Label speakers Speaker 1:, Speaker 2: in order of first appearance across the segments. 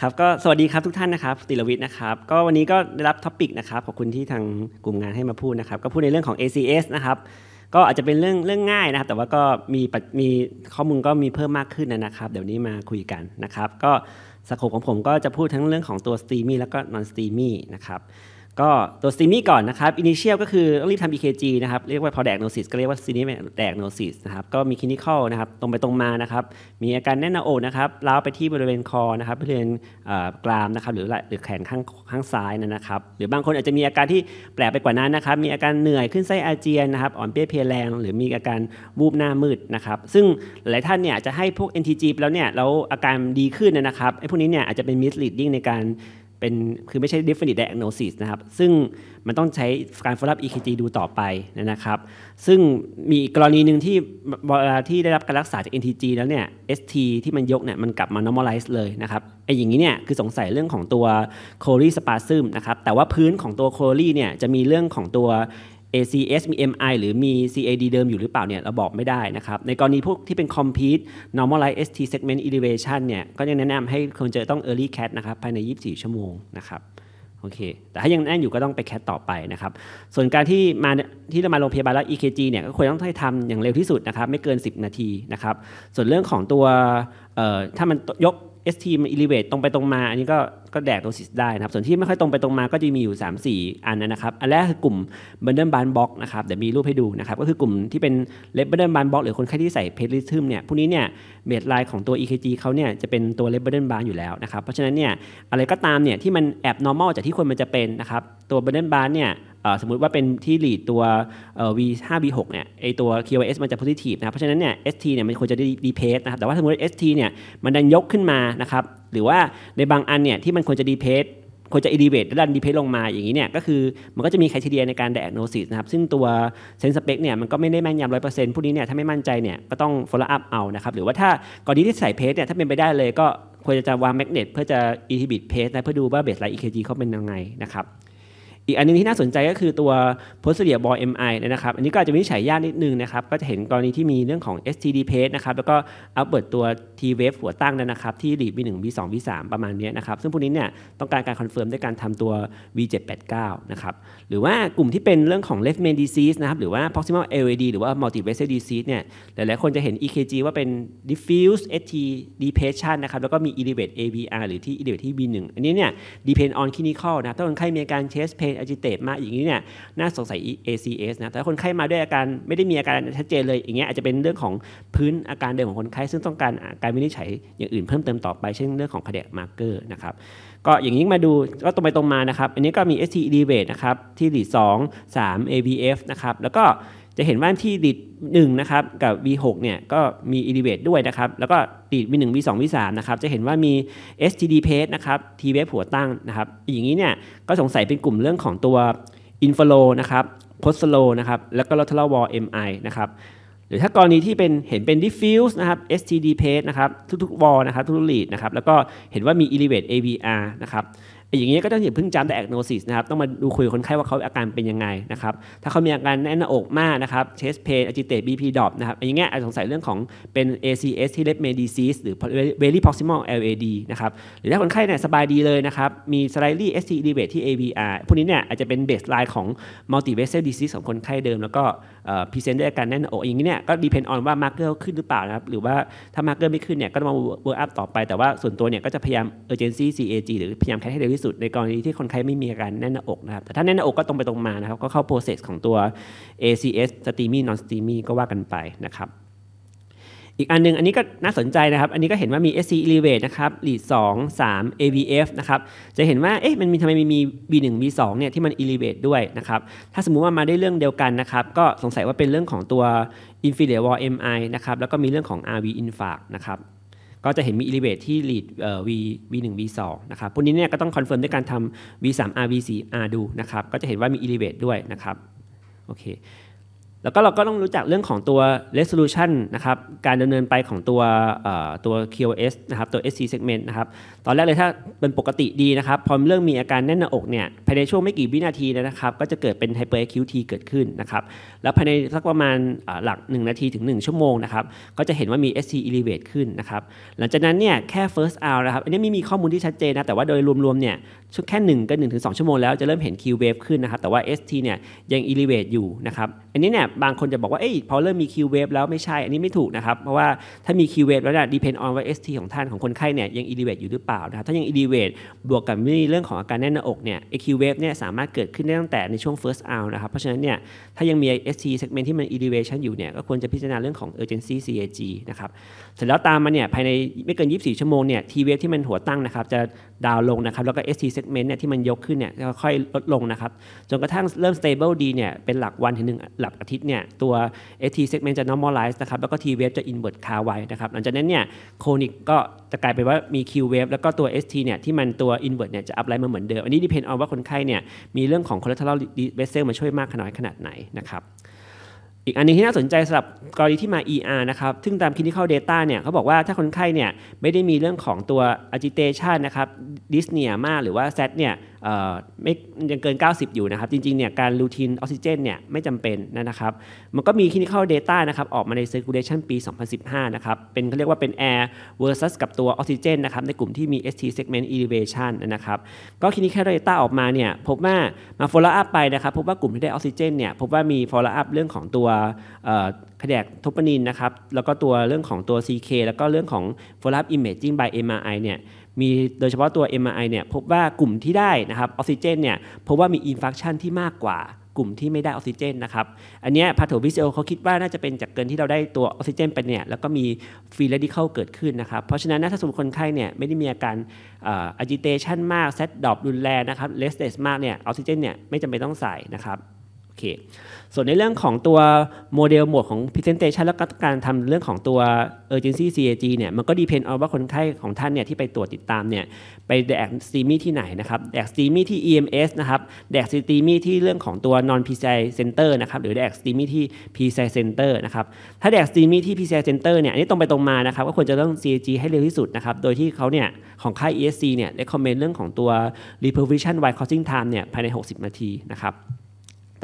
Speaker 1: ครับก็สวัสดีครับทุกท่านนะครับติรวิทย์นะครับก็วันนี้ก็ได้รับท็อปิกนะครับขอบคุณที่ทางกลุ่มงานให้มาพูดนะครับก็พูดในเรื่องของ ACS นะครับก็อาจจะเป็นเรื่องเรื่องง่ายนะครับแต่ว่าก็มีมีข้อมูลก็มีเพิ่มมากขึ้นนะครับ เดี๋ยวนี้มาคุยกันนะครับก็สโคปของผมก็จะพูดทั้งเรื่องของตัวสตรีมี่แล้วก็นอนสตรีมี่นะครับก็ตัวซีนี่ก่อนนะครับ อินิเชียลก็คือต้องรีบทำ EKG นะครับ เรียกว่าพอแดกโนซิสก็เรียกว่าซีนี้แดกโนซิสนะครับ ก็มีคลินิคอลนะครับ ตรงไปตรงมานะครับ มีอาการแน่นหน้าอกนะครับล้าวไปที่บริเวณคอนะครับบริเวณกรามนะครับ หรือหรือแขนข้างข้างซ้ายนะครับ หรือบางคนอาจจะมีอาการที่แปลกไปกว่านั้นนะครับ มีอาการเหนื่อยขึ้นไส้อาเจียนนะครับ อ่อนเปี้ยเพลียแรง หรือมีอาการวูบหน้ามืดนะครับ ซึ่งหลายท่านเนี่ยจะให้พวก NTG แล้วเนี่ย แล้วอาการดีขึ้นนะครับ ไอ้พวกนี้เนี่ยอาจจะเป็นมิสลิดดิ้งในการเป็นคือไม่ใช่ definite diagnosis นะครับซึ่งมันต้องใช้การ follow up EKG ดูต่อไปนะครับซึ่งมีกรณีหนึ่งที่เวลาที่ได้รับการรักษาจาก NTG แล้วเนี่ย ST ที่มันยกเนี่ยมันกลับมา normalize เลยนะครับไออย่างนี้เนี่ยคือสงสัยเรื่องของตัว c o r y spasm นะครับแต่ว่าพื้นของตัว c o r y เนี่ยจะมีเรื่องของตัว ACS มี MI หรือมี CAD เดิมอยู่หรือเปล่าเนี่ยเราบอกไม่ได้นะครับในกรณีพวกที่เป็น Complete Normalize d ST Segment Elevation เนี่ยก็ยังแนะนำให้คนเจอต้อง Early Cat นะครับภายใน 24 ชั่วโมงนะครับโอเค แต่ถ้ายังแน่นอยู่ก็ต้องไปแคทต่อไปนะครับส่วนการที่มาที่เรามาโรงพยาบาลแล้ว EKG เนี่ยก็ควรต้องให้ทำอย่างเร็วที่สุดนะครับไม่เกิน 10 นาทีนะครับส่วนเรื่องของตัวถ้ามันยก ST มัน elevate ตรงไปตรงมา อันนี้ก็ก็แดกโดซิสได้นะครับ ส่วนที่ไม่ค่อยตรงไปตรงมาก็จะมีอยู่ 3-4 อันนะครับ อันแรกคือกลุ่มเบนเดิลบานบล็อกนะครับ เดี๋ยวมีรูปให้ดูนะครับ ก็คือกลุ่มที่เป็นเลบเบนเดิลบานบล็อกหรือคนไข้ที่ใส่เพลิซึมเนี่ยพวกนี้เนี่ยเบสไลน์ของตัว EKG เขาเนี่ย จะเป็นตัวเลบเบนเดิลบานอยู่แล้วนะครับ เพราะฉะนั้นเนี่ยอะไรก็ตามเนี่ย ที่มันแอบนอร์มอลจากที่คนมันจะเป็นนะครับตัวเบนเดิลบานเนี่ยสมมุติว่าเป็นที่หลีดตัว V5 V6 เนี่ย ไอตัว QIS มันจะ positive นะเพราะฉะนั้นเนี่ย ST เนี่ยมันควรจะ depress นะครับ แต่ว่าสมมติ ST เนี่ยมันดันยกขึ้นมานะครับ หรือว่าในบางอันเนี่ยที่มันควรจะ d e p r e s ควรจะ elevate แล้วดัน d e p r e s ลงมาอย่างนี้เนี่ยก็คือมันก็จะมีค r เดียในการ diagnosis นะครับ ซึ่งตัว sense spec เนี่ยมันก็ไม่ได้แม่นยำร้อยเปอร์เซ็นต์พวกนี้เนี่ยถ้าไม่มั่นใจเนี่ยก็ต้อง follow up เอานะครับหรือว่าถ้ากรณีที่ใส่เพสเนี่ยถ้าเป็นไปได้เลย ก็ควรจะวางแมกเนตเพื่อจะ inhibit pace นะเพื่อดูว่า baseline EKG เขาเป็นยังไงนะครับอีกอันนึงที่น่าสนใจก็คือตัว p o s t e r i o r ball MI นะครับอันนี้ก็จะวินิจฉัยยากนิดนึงนะครับ ก็จะเห็นกรณีที่มีเรื่องของ STD page นะครับแล้วก็อัปเปิดตัว T wave หัวตั้งนะครับ ที่ดีบ v 1 v 2 v 3ประมาณนี้นะครับ ซึ่งพวกนี้เนี่ยต้องการการคอนเฟิร์มด้วยการทำตัว V789 นะครับหรือว่ากลุ่มที่เป็นเรื่องของ left main disease นะครับหรือว่า proximal LAD หรือว่า multi vessel disease เนี่ยหลายๆคนจะเห็น EKG ว่าเป็น diffuse STD patient นะครับแล้วก็มี elevate AVR หรือที่ elevate ที่ v 1อันนี้เนี่ย depend on clinical นะถ้าคนไข้มีอาการ chest pain อจิเตตมาก อย่างนี้เนี่ยน่าสงสัย ACS นะแต่คนไข้มาด้วยอาการไม่ได้มีอาการชัดเจนเลยอย่างเงี้ยอาจจะเป็นเรื่องของพื้นอาการเดิมของคนไข้ ซึ่งต้องการการวินิจฉัยอย่างอื่นเพิ่มเติมต่อไปเช่นเรื่องของคาเดกมาร์เกอร์นะครับก็อย่างนี้มาดูก็ตรงไปตรงมานะครับอันนี้ก็มี ST elevate นะครับที่หลีดาม ABF นะครับแล้วก็จะเห็นว่าที่ดีดหนะครับกับ V6 เนี่ยก็มี Elevate ด้วยนะครับ แล้วก็ดีด V1 V2 V3 นะครับจะเห็นว่ามี STD Page นะครับ T-Wave หัวตั้งนะครับ อย่างนี้เนี่ยก็สงสัยเป็นกลุ่มเรื่องของตัว Inflow นะครับ Post Flow นะครับแล้วก็ Lateral Wall MI นะครับ หรือถ้ากรณีที่เป็นเห็นเป็น Diffuse นะครับ STD Page นะครับทุกๆ Wall นะครับทุกๆ Lead นะครับแล้วก็เห็นว่ามี Elevate AVR นะครับอย่างนี้ก็ต้องอย่าเพิ่งจำแต่แอกโนซิสนะครับต้องมาดูคุยคนไข้ว่าเขาอาการเป็นยังไงนะครับถ้าเขามีอาการแน่นหน้าอกมากนะครับเชสเพนอจิเตตบีพีดอปนะครับอย่างเงี้ยอาจสงสัยเรื่องของเป็น ACS ที่เล็บเมดิซิสหรือเ v e r พ็อกซิมอล LAD นะครับหรือถ้าคนไข้เนี่ยสบายดีเลยนะครับมีสไลลี่ ST e l e v a ที่ AVR พวกนี้เนี่ยอาจจะเป็นเบสไลน์ของมัลติเวสเซ l ดิซิสของคนไข้เดิม แล้วก็พ r เ s e n t ด้วยอาการแน่นอกอย่างเงี้ยก็ดีเพนออนว่ามาร์เกอร์ขึ้นหรือเปล่านะครับหรือว่าถ้า์เกอร์ไม่ขึ้นเนี่ยก็ต้องมาร์กอัพต่อไปแต่ว่าส่วนตัวเนี่ยก็จะพยายาม urgency CAG หรือพยายามแคทให้เร็วที่สุดสุดในกรณีที่คนไข้ไม่มีอาการแน่นหน้าอกนะครับ แต่ถ้าแน่นหน้าอกก็ตรงไปตรงมานะครับ ก็เข้าโปรเซสของตัว ACS STEMI non STEMI ก็ว่ากันไปนะครับ อีกอันนึง อันนี้ก็น่าสนใจนะครับ อันนี้ก็เห็นว่ามี SC Elevate นะครับ Lead 2 3 AVF นะครับ จะเห็นว่า เอ๊ะ มันมีทำไมมี B1 B2 เนี่ยที่มัน Elevate ด้วยนะครับ ถ้าสมมุติว่ามาได้เรื่องเดียวกันนะครับ ก็สงสัยว่าเป็นเรื่องของตัว Inferior Wall MI นะครับ แล้วก็มีเรื่องของ RV Infarct นะครับก็จะเห็นมีอิเลเวตที่ lead เอ่อ v v1 v2 นะครับพวกนี้เนี่ยก็ต้องคอนเฟิร์มด้วยการทำ v3r v4r ดูนะครับ ก็จะเห็นว่ามีอิเลเวตด้วยนะครับโอเคแล้วก็เราก็ต้องรู้จักเรื่องของตัว resolution นะครับ การดำเนินไปของตัวตัว QoS นะครับ ตัว SC segment นะครับ ตอนแรกเลยถ้าเป็นปกติดีนะครับพอเรื่องมีอาการแน่นหน้าอกเนี่ย ภายในช่วงไม่กี่วินาทีนะครับ ก็จะเกิดเป็น hyper a c u t เกิดขึ้นนะครับ แล้วภายในสักประมาณหลัก 1 นาทีถึง 1 ชั่วโมงนะครับ ก็จะเห็นว่ามี SC elevate ขึ้นนะครับ หลังจากนั้นเนี่ย แค่ first hour นะครับ อันนี้ไม่มีข้อมูลที่ชัดเจนนะ แต่ว่าโดยรวมๆ เนี่ยแค่1กับ1-2ชั่วโมงแล้วจะเริ่มเห็น Q wave ขึ้นนะครับแต่ว่า ST เนี่ยยัง elevate อยู่นะครับอันนี้เนี่ยบางคนจะบอกว่าเอ้ยพอเริ่มมีคิวเวฟแล้วไม่ใช่ อันนี้ไม่ถูกนะครับ เพราะว่าถ้ามีคิวเวฟแล้วเนี่ยดีเพนออนว่าทีของท่านของคนไข้เนี่ยยังอีดีเวตอยู่หรือเปล่านะครับถ้ายังอีดีเวตบวกกับมีเรื่องของอาการแน่นหน้าอกเนี่ยอคิวเวฟเนี่ยสามารถเกิดขึ้นได้ตั้งแต่ในช่วง first hour นะครับเพราะฉะนั้นเนี่ยถ้ายังมีเอสทีเซกเมนต์ที่มันอี e v เวชันอยู่เนี่ยก็ควรจะพิจารณาเรื่องของเอนซี่ซีเอจีนะครับเสร็จแล้วตามมาเนี่ยภายในไม่เกิน24ชั่วโมงเนี่ยทีเวฟที่มันหัวตั้งนะครับจะดาวลงนะครับแล้วก็ ST segment เนี่ยที่มันยกขึ้นเนี่ยค่อยลดลงนะครับจนกระทั่งเริ่ม stable ดีเนี่ยเป็นหลักวันถึงหนึ่งหลักอาทิตย์เนี่ยตัว ST segment จะ normalize นะครับแล้วก็ T wave จะ i n v e r d คาไว้นะครับหลังจากนั้นเนี่ยโคนิกก็จะกลายเป็นว่ามี Q wave แล้วก็ตัว ST เนี่ยที่มันตัว i n v e r t เนี่ยจะ upline มาเหมือนเดิมอันนี้ depend on ว่าคนไข้เนี่ยมีเรื่องของ collateral vessel มาช่วยมากขนาดขนาดไหนนะครับอีกอันนึงที่น่าสนใจสำหรับกรณีที่มา ER นะครับ ซึ่งตาม clinical data เนี่ยเขาบอกว่าถ้าคนไข้เนี่ย ไม่ได้มีเรื่องของตัว agitation นะครับ dyspnea มากหรือว่า SAT เนี่ยไม่ยังเกิน 90 อยู่นะครับ จริงๆ เนี่ย การรูทีนออกซิเจนเนี่ยไม่จำเป็นนะครับ มันก็มีคลินิคอลเดต้านะครับ ออกมาใน circulation ปี 2015 นะครับ เป็นเขาเรียกว่าเป็น air versus กับตัวออกซิเจนนะครับ ในกลุ่มที่มี ST segment elevation นะครับ ก็คลินิคอลเดต้าออกมาเนี่ยพบว่ามา follow up ไปนะครับ พบว่ากลุ่มที่ได้ออกซิเจนเนี่ยพบว่ามี follow up เรื่องของตัวขยกทบนินนะครับ แล้วก็ตัวเรื่องของตัว CK แล้วก็เรื่องของ follow up imaging by MRI เนี่ยมีโดยเฉพาะตัว MRI เนี่ยพบว่ากลุ่มที่ได้นะครับออกซิเจนเนี่ยพบว่ามีอินฟักชันที่มากกว่า กลุ่มที่ไม่ได้ออกซิเจนนะครับอันนี้พาโทวิเซโอเขาคิดว่าน่าจะเป็นจากเกินที่เราได้ตัวออกซิเจน ไปเนี่ยแล้วก็มีฟีเรดิเคิลเกิดขึ้นนะครับเพราะฉะนั้นถ้าสมมติคนไข้เนี่ยไม่ได้มีอาการอะจิเตชันมากเซตดรอปรุนแรงนะครับเลสเตสมากเนี่ยออกซิเจนเนี่ยไม่จำเป็นต้องใส่นะครับอเคส่วนในเรื่องของตัวโมเดลหมวดของ presentation แล้วก็การทำเรื่องของตัว urgency CAG เนี่ยมันก็ดีเพนเอาว่าคนไข้ของท่านเนี่ยที่ไปตรวจติดตามเนี่ยไปแดกสตีมี่ที่ไหนนะครับแดกสตีมี่ที่ EMS นะครับ แดกสตีมี่ที่เรื่องของตัว non PCI center นะครับหรือแดกสตีมี่ที่ PCI center นะครับถ้าแดกสตีมี่ที่ PCI center เนี่ยอันนี้ตรงไปตรงมานะครับก็ควรจะต้อง CAG ให้เร็วที่สุดนะครับโดยที่เขาเนี่ยของค่าย ESC เนี่ย recommend เรื่องของตัว reprovision while c r o s i n g time เนี่ยภายใน 60นาทีนะครับ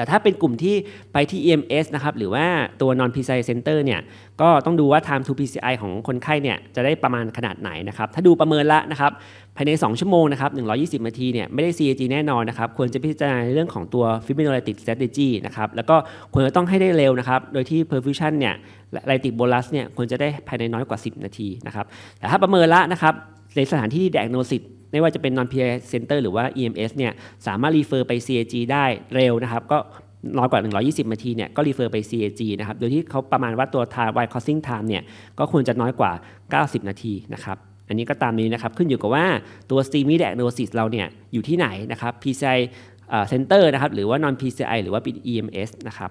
Speaker 1: แต่ถ้าเป็นกลุ่มที่ไปที่ EMS นะครับหรือว่าตัว non PCI center เนี่ยก็ต้องดูว่า time to PCI ของคนไข้เนี่ยจะได้ประมาณขนาดไหนนะครับถ้าดูประเมินละนะครับภายใน 2 ชั่วโมงนะครับ120 นาทีเนี่ยไม่ได้ CAG แน่นอนนะครับควรจะพิจารณาในเรื่องของตัว fibrinolytic strategy นะครับแล้วก็ควรจะต้องให้ได้เร็วนะครับโดยที่ perfusion เนี่ยไลติกโบลัสเนี่ยควรจะได้ภายในน้อยกว่า 10 นาทีนะครับแต่ถ้าประเมินละนะครับในสถานที่ที่แดกโนซิตไม่ว่าจะเป็น non p i center หรือว่า EMS เนี่ย สามารถรีเฟอร์ไป CAG ได้เร็วนะครับ ก็น้อยกว่า 120 นาที เนี่ย ก็รีเฟอร์ไป CAG นะครับ โดยที่เขาประมาณว่าตัว time w i l e crossing time เนี่ย ก็ควรจะน้อยกว่า 90 นาที นะครับ อันนี้ก็ตามนี้นะครับ ขึ้นอยู่กับว่าตัว s t e m i d a g n o s i s เรา เนี่ย อยู่ที่ไหนนะครับ PCI center นะครับ หรือว่า non PCI หรือว่าเป็น EMS นะครับ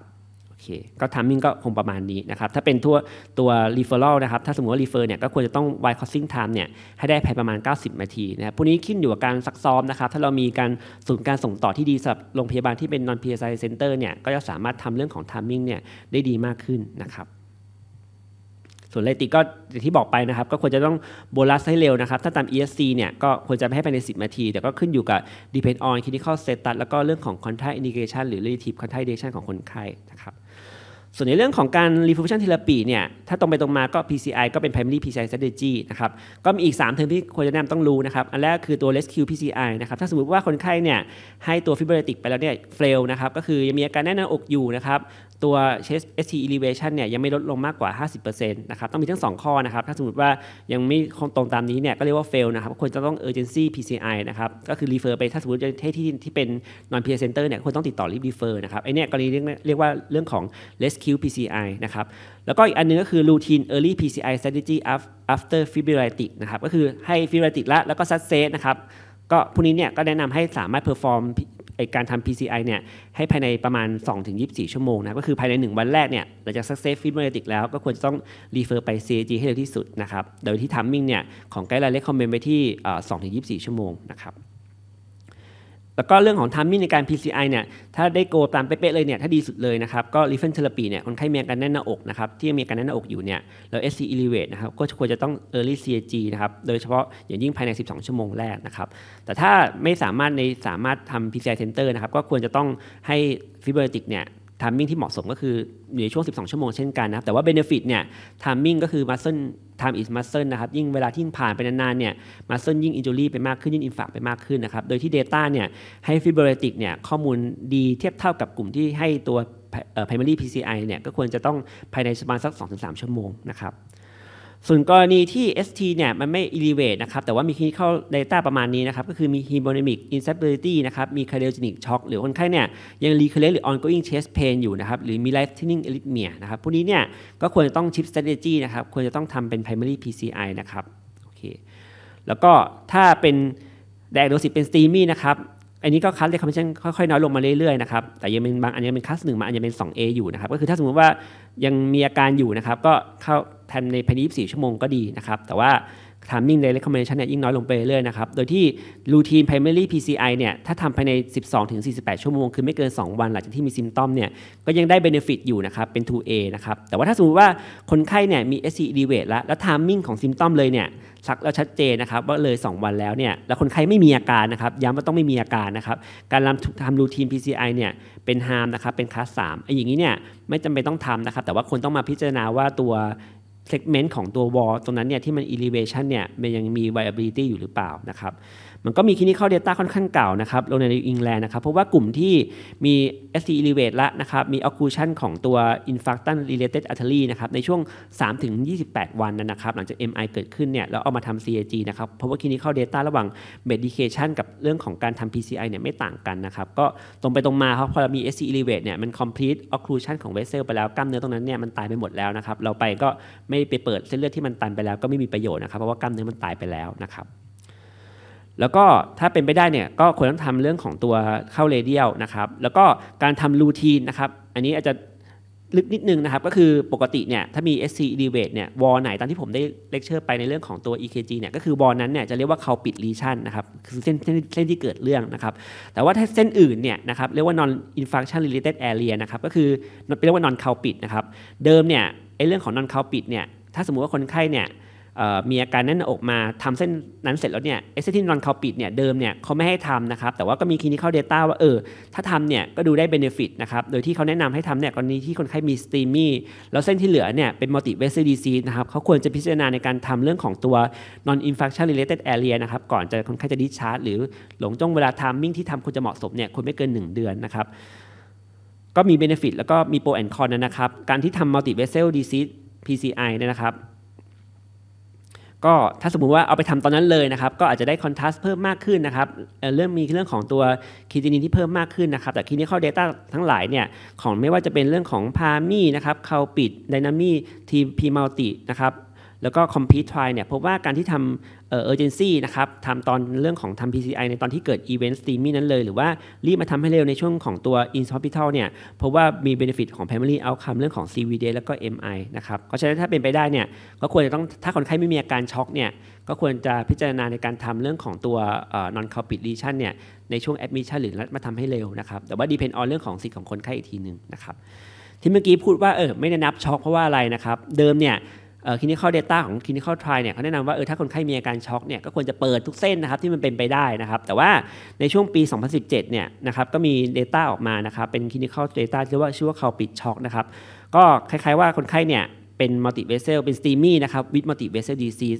Speaker 1: ก็ทัมมิ่งก็คงประมาณนี้นะครับ ถ้าเป็นทั่วตัว r e f e r ร a l นะครับ ถ้าสมมติว่ารีเฟอร์เนี่ยก็ควรจะต้องไวคอสซิ่งไทม์เนี่ยให้ได้ภายประมาณ 90นาทีนะครับพวกนี้ขึ้นอยู่กับการซักซ้อมนะครับ ถ้าเรามีการศูนย์การส่งต่อที่ดีสำหรับโรงพยาบาลที่เป็นนอ non เ s i นเตอร์เนี่ยก็จะสามารถทำเรื่องของทัมมิ่งเนี่ยได้ดีมากขึ้นนะครับส่วนเลติกก็ที่บอกไปนะครับก็ควรจะต้องโบลัสให้เร็วนะครับถ้าตาม ESC เนี่ยก็ควรจะไให้ไปใน 10 นาที แต่ก็ขึ้นอยู่กับ depend on clinical status แล้วก็เรื่องของ contact indication หรือ relative contact indication ของคนไข้นะครับส่วนในเรื่องของการ refusion therapy เนี่ยถ้าตรงไปตรงมาก็ PCI ก็เป็น primary PCI strategy นะครับก็มีอีก3เทอมที่ควรจะแนะนำต้องรู้นะครับอันแรกคือตัว rescue PCI นะครับถ้าสมมติว่าคนไข้เนี่ยให้ตัว f i b r o t i c ไปแล้วเนี่ย fail นะครับก็คือยังมีอาการแน่นหน้าอกอยู่นะครับตัว ST elevation เนี่ยยังไม่ลดลงมากกว่า 50%นะครับ ต้องมีทั้ง 2 ข้อนะครับ ถ้าสมมติว่ายังไม่ตรงตามนี้เนี่ย ก็เรียกว่า fail นะครับ ควรจะต้อง urgency PCI นะครับ ก็คือ refer ไป ถ้าสมมติทีที่ที่เป็น non p c i center เนี่ย ควรต้องติดต่อรีบ refer นะครับไอเนี่ยกรณีเรียกว่าเรื่องของ rescue PCI นะครับ แล้วก็อีกอันนึงก็คือ routine early PCI strategy after fibrillary นะครับ ก็คือให้ fibrillary ละ แล้วก็ success นะครับ ก็พวกนี้เนี่ย ก็แนะนำให้สามารถ perform การทำ PCI เนี่ยให้ภายในประมาณ 2-24 ชั่วโมงนะ ก็คือภายใน 1 วันแรกเนี่ยหลังจาก success f i t m a t i c แล้วก็ควรจะต้อง refer ไป CAG ให้เร็วที่สุดนะครับ โดยที่ทัมมิ่งเนี่ยของไกด์ไลน์ recommend ไปที่ 2-24 ชั่วโมงนะครับแล้วก็เรื่องของทัมมิ่งในการ PCI เนี่ย ถ้าได้โกตามเป๊ะเลยเนี่ย ถ้าดีสุดเลยนะครับ ก็ลิฟเฟนเทอร์ปีเนี่ย คนไข้มีอาการแน่นหน้าอกนะครับ ที่มีอาการแน่นหน้าอกอยู่เนี่ยแล้ว SC elevate นะครับ ก็ควรจะต้อง early CAG นะครับ โดยเฉพาะอย่างยิ่งภายใน 12 ชั่วโมงแรกนะครับ แต่ถ้าไม่สามารถในสามารถทำ PCI center นะครับ ก็ควรจะต้องให้ฟิบเบอร์ติกเนี่ยทามมิ่งที่เหมาะสมก็คืออยู่ในช่วง 12 ชั่วโมงเช่นกันนะครับแต่ว่า b e n e ฟิตเนี่ยทามมิ่งก็คือม m u s c l ท t i อ e สม m u เซิลนะครับยิ่งเวลาที่ผ่านไปนานๆเนี่ยมัสเซิลยิ่งอินจูรี่ไปมากขึ้นยิ่งอินฟา c ไปมากขึ้นนะครับโดยที่ data เนี่ยให้ฟิเบอร์ติกเนี่ยข้อมูลดีเทียบเท่ากับกลุ่มที่ให้ตัวเไพอรี่พีซีไอเนี่ยก็ควรจะต้องภายในประมาณสัก 2-3 ชั่วโมงนะครับส่วนกรณีที่ ST เนี่ยมันไม่ elevate นะครับแต่ว่ามี clinical data ประมาณนี้นะครับ ก็คือมี hemodynamic instability นะครับมี cardiogenic shock หรือคนไข้เนี่ยยัง recurrent หรือ ongoing chest pain อยู่นะครับหรือมี life threatening arrhythmia นะครับพวกนี้เนี่ยก็ควรจะต้อง chip strategy นะครับควรจะต้องทำเป็น primary PCI นะครับโอเคแล้วก็ถ้าเป็น diagnosis เป็น STEMI นะครับอันนี้ก็คัสเรยคอมมิชชั่นค่อยๆน้อยลงมาเรื่อยๆนะครับ แต่ยังเป็นบางอันยังเป็นคัสหนึ่งมาอันยังเป็น 2A อยู่นะครับ ก็คือถ้าสมมติว่ายังมีอาการอยู่นะครับ ก็เข้าแทนในภายใน24 ชั่วโมงก็ดีนะครับ แต่ว่า timing ใน recommendation เนี่ยยิ่งน้อยลงไปเรื่อยๆนะครับ โดยที่ routine primary PCI เนี่ยถ้าทำภายใน 12-48 ชั่วโมงคือไม่เกิน 2 วัน หลังจากที่มีซิมตอมเนี่ย ก็ยังได้ benefit อยู่นะครับ เป็น 2A นะครับ แต่ว่าถ้าสมมติว่าคนไข้เนี่ยมี SC ซี e ีเวทแล้วแล้ว timing ของซิมตอมเลยเนี่ยชักแล้วชัดเจนนะครับว่าเลย 2 วันแล้วเนี่ยแล้วคนไข้ไม่มีอาการนะครับย้ำว่าต้องไม่มีอาการนะครับการทำรูทีน PCI เนี่ยเป็น harm นะครับเป็นคลาส3ไอ้อย่างนี้เนี่ยไม่จำเป็นต้องทำนะครับแต่ว่าคนต้องมาพิจารณาว่าตัวเซกเมนต์ของตัววอลตรงนั้นเนี่ยที่มันอิเลเวชันเนี่ยมันยังมี viability อยู่หรือเปล่านะครับมันก็มีคลินิคเข้าเดต้าค่อนข้างเก่านะครับลงในอิงแลนด์นะครับเพราะว่ากลุ่มที่มี ST elevate ละนะครับมี occlusion ของตัว infarction related artery นะครับในช่วง3-28 วันนะครับ หลังจาก MI เกิดขึ้นเนี่ยแล้วเอามาทำ CAG นะครับเพราะว่าคลินิคเข้าเดต้าระหว่าง medication กับเรื่องของการทำ PCI เนี่ยไม่ต่างกันนะครับ ก็ตรงไปตรงมาเพราะพอเรามี ST elevate เนี่ยมัน complete occlusion ของ vessel ไปแล้ว กล้ามเนื้อตรงนั้นเนี่ยมันตายไปหมดแล้วนะครับเราไปก็ไม่ไปเปิดเส้นเลือดที่มันตันไปแล้ว ก็ไม่มีประโยชน์นะครับเพราะว่ากล้ามเนื้อมันตายไปแล้วนะครับแล้วก็ถ้าเป็นไปได้เนี่ยก็ควรต้องทำเรื่องของตัวเข้าเรเดียลนะครับแล้วก็การทำรูทีนนะครับอันนี้อาจจะลึกนิดนึงนะครับก็คือปกติเนี่ยถ้ามี SC elevate เนี่ยวอลไหนตอนที่ผมได้เลคเชอร์ไปในเรื่องของตัว EKG เนี่ยก็คือวอลนั้นเนี่ยจะเรียกว่าเขาปิดลีชันนะครับคือเส้นเส้นที่เกิดเรื่องนะครับแต่ว่าถ้าเส้นอื่นเนี่ยนะครับเรียกว่า non infarction related area นะครับก็คือเรียกว่า non เขาปิดนะครับเดิมเนี่ยไอเรื่องของ non เขาปิดเนี่ยถ้าสมมุติว่าคนไข้เนี่ยมีอาการแน่นอกมาทำเส้นนั้นเสร็จแล้วเนี่ยเอสเซทินรอนคาปิดเนี่ยเดิมเนี่ยเขาไม่ให้ทำนะครับ แต่ว่าก็มีคลินิค้าเดต้าว่าเออ ถ้าทำเนี่ยก็ดูได้เบนฟิตนะครับ โดยที่เขาแนะนำให้ทำเนี่ยกรณีที่คนไข้มีสตีมี่แล้วเส้นที่เหลือเนี่ยเป็นมัลติเวสซีดีซีนะครับเขาควรจะพิจารณาในการทำเรื่องของตัว non infection related area นะครับ ก่อนจะคนไข้จะดิชาร์จหรือหลงจ้องเวลาทามมิ่งที่ทำควรจะเหมาะสมเนี่ยควรไม่เกิน1เดือนนะครับก็มีเบนฟิตแล้วก็มีโปรแอนคอนนะครับการที่ทำมัลติเวสเซลดีซี PCI เนี่ยนะครับก็ถ้าสมมุติว่าเอาไปทำตอนนั้นเลยนะครับ ก็อาจจะได้คอนทราสต์เพิ่มมากขึ้นนะครับเรื่องมีเรื่องของตัวคีตินินที่เพิ่มมากขึ้นนะครับ แต่คีนิคอลเดต้าทั้งหลายเนี่ย ของไม่ว่าจะเป็นเรื่องของพามี่นะครับคาปิดไดนามีทีพีมัลตินะครับแล้วก็คอมพิวทรเนี่ยพบว่าการที่ทำเออเจนซี่นะครับทำตอนเรื่องของทำ PCI ในตอนที่เกิด Event Streaming นั้นเลย หรือว่ารีบมาทำให้เร็วในช่วงของตัว In Hospital เนี่ยเพราะว่ามี Benefit ของ Primary Outcome เรื่องของ CVD แล้วก็ MI นะครับเพราะฉะนั้นถ้าเป็นไปได้เนี่ยก็ควรจะต้องถ้าคนไข้ไม่มีอาการช็อกเนี่ยก็ควรจะพิจารณาในการทำเรื่องของตัว non c o p i t d lesion เนี่ยในช่วง admission หรือมาทำให้เร็วนะครับแต่ว่า depend on เรื่องของสิทธิ์ของคนไข้อีกทีหนึ่งนะครับที่เมื่อกี้พูดว่าเออไม่ได้นับช็อกเพราะว่าอะไรนะครับเดิมเนี่ยคลินิคอลเดต้าของคลินิคอลทรีเนี่ยเขาแนะนำว่าเออถ้าคนไข้มีอาการช็อกเนี่ยก็ควรจะเปิดทุกเส้นนะครับที่มันเป็นไปได้นะครับแต่ว่าในช่วงปี 2017 เนี่ยนะครับก็มี Data ออกมานะครับเป็นคลินิคอลเดต้าที่ว่าชื่อว่าเขาปิดช็อกนะครับก็คล้ายๆว่าคนไข้เนี่ยเป็นมัลติเวสเซลเป็นสตีมี่นะครับวิดมัลติเวสเซลดีซี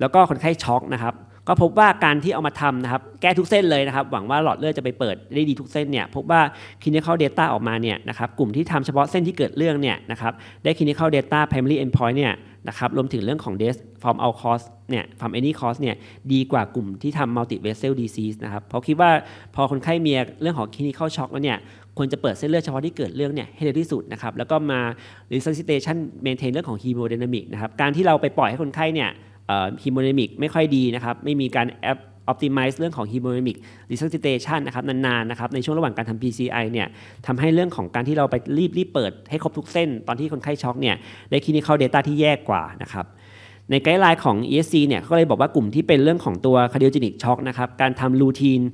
Speaker 1: แล้วก็คนไข้ช็อกนะครับก็พบว่าการที่เอามาทำนะครับแก้ทุกเส้นเลยนะครับหวังว่าหลอดเลือดจะไปเปิดได้ดีทุกเส้นเนี่ยพบว่าลินิคอลเดต้าออกมาเนี่ยนะครับกลุ่มที่ทำเฉพาะเส้นที่เกิดเรื่องเนี่ยนะครับได้ clinical data primary endpoint เนี่ยนะครับรวมถึงเรื่องของ death from all c ส s เนี่ย from any c ่ค s สเนี่ยดีกว่ากลุ่มที่ทำ multi vessel disease นะครับเพราะคิดว่าพอคนไข้มีเรื่องของ clinical shock แล้วเนี่ยควรจะเปิดเส้นเลือดเฉพาะที่เกิดเรื่องเนี่ยให้เร็วที่สุดนะครับ แล้วก็มา resuscitation maintain เรื่องของ hemodynamic นะครับ การที่เราไปปล่อยให้คนไข้เนี่ยฮีโมเดมิกไม่ค่อยดีนะครับ ไม่มีการแอป optimize เรื่องของ hemodynamic resuscitation นะครับนานๆนะครับในช่วงระหว่างการทำ PCI เนี่ยทำให้เรื่องของการที่เราไปรีบรีบเปิดให้ครบทุกเส้นตอนที่คนไข้ช็อกเนี่ยได้ clinical data ที่แย่กว่านะครับในไกด์ไลน์ของ ESC เนี่ยก็เลยบอกว่ากลุ่มที่เป็นเรื่องของตัว cardiogenic shock นะครับการทำ routine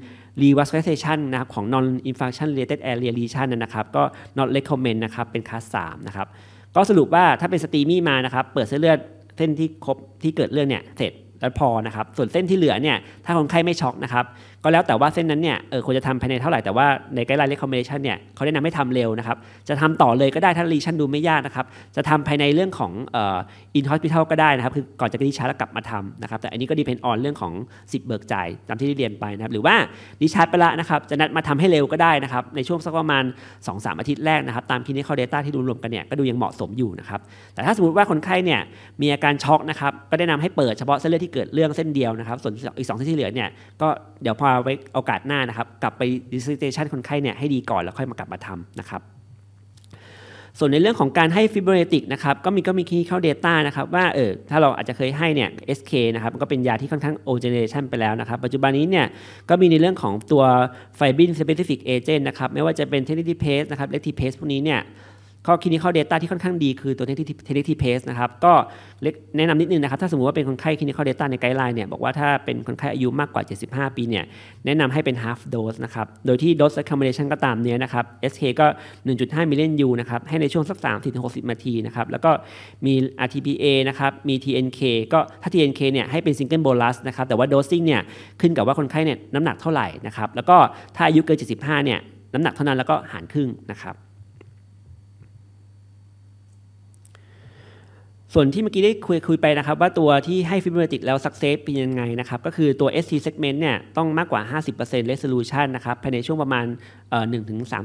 Speaker 1: revascularization นะครับของ non infarction related area lesion นะครับก็ not recommend นะครับเป็นคลาส3นะครับก็สรุปว่าถ้าเป็นสตรีมี่มานะครับเปิดเส้นเลือดเส้นที่ครบที่เกิดเรื่องเนี่ยเสร็จล้วพอนะครับ ส่วนเส้นที่เหลือเนี่ยถ้าคนไข้ไม่ช็อกนะครับก็แล้วแต่ว่าเส้นนั้นเนี่ยเออควรจะทำภายในเท่าไหร่แต่ว่าในไกด์ไลน์เรคคอมเมนชันเนี่ยเขาแนะนำให้ทำเร็วนะครับจะทำต่อเลยก็ได้ถ้ารีชั่นดูไม่ยากนะครับจะทำภายในเรื่องของเอ่ออินฮอสพิทัลก็ได้นะครับ คือก่อนจะรีชาร์จกลับมาทำนะครับแต่อันนี้ก็ดีเพนออนเรื่องของสิบเบิกจ่ายตามที่เรียนไปนะครับหรือว่ารีชาร์จไปละนะครับจะนัดมาทำให้เร็วก็ได้นะครับในช่วงสักประมาณ 2-3 อาทิตย์แรกนะครับตามคลินิคอลเดต้าที่รวมกันเนี่ยก็ดูยังเหมาะสมอยู่นะครับแต่ถ้าสมมติว่าคนไข้เนี่ยมีอาการช็อกนะครับก็แนะนำให้เปิดเฉพาะเส้นเลือดที่เกิดเรื่องเส้นเดียวนะครับส่วนอีก2เส้นที่เหลือเนี่ยก็เดี๋ยวพคอาไว้โอกาสหน้านะครับกลับไปดิสซิเทชันคนไข้เนี่ยให้ดีก่อนแล้วค่อยมากลับมาทำนะครับส่วนในเรื่องของการให้ฟิโบเนติกนะครับก็มีก็มีคีเข้าเดต้านะครับว่าเออถ้าเราอาจจะเคยให้เนี่ย SK นะครับก็เป็นยาที่ค่อนข้างโอเจเนเรชันไปแล้วนะครับ ปัจจุบันนี้เนี่ยก็มีในเรื่องของตัวไฟบินสเปซิฟิกเอเจนต์นะครับไม่ว่าจะเป็นเทนนิติเพสนะครับเลติเพสพวกนี้เนี่ยข้อคิดนี้เข้าดต้าที่ค่อนข้างดีคือ ตัว n ท g a t i v e เพส e นะครับก็แนะนำนิดนึงนะครับถ้าสมมติว่าเป็นคนไข้ค c น i n i c a เดต้าในไกด์ไลน์เนี่ยบอกว่าถ้าเป็นคนไข้อายุมากกว่า 75 ปีเนี่ยแนะนำให้เป็น half dose นะครับโดยที่ dose recommendation ก็ตามเนี้ยนะครับ SK ก็ 1.5 มิลเลนยูนะครับให้ในช่วงสัก3 0 60 นาทีนะครับแล้วก็มี RTPA นะครับมี TNK ก็ถ้า TNK เนี่ยให้เป็น single bolus นะครับแต่ว่า dosing เนี่ยขึ้นกับว่าคนไข้เนี่ยน้ำหนักเท่าไหร่นะครับแล้วก็ถ้าอายุเกิน75เนี่ยน้ำหนักเท่านั้นแล้วก็หารครึ่งนะครับส่วนที่เมื่อกี้ได้คุยคุยไปนะครับ ว่าตัวที่ให้ฟิโบนาติกแล้วสักเซสเป็นยังไงนะครับ ก็คือตัว ST segment เนี่ยต้องมากกว่า 50% resolution นะครับภายในช่วงประมาณหนึ่งถึงสาม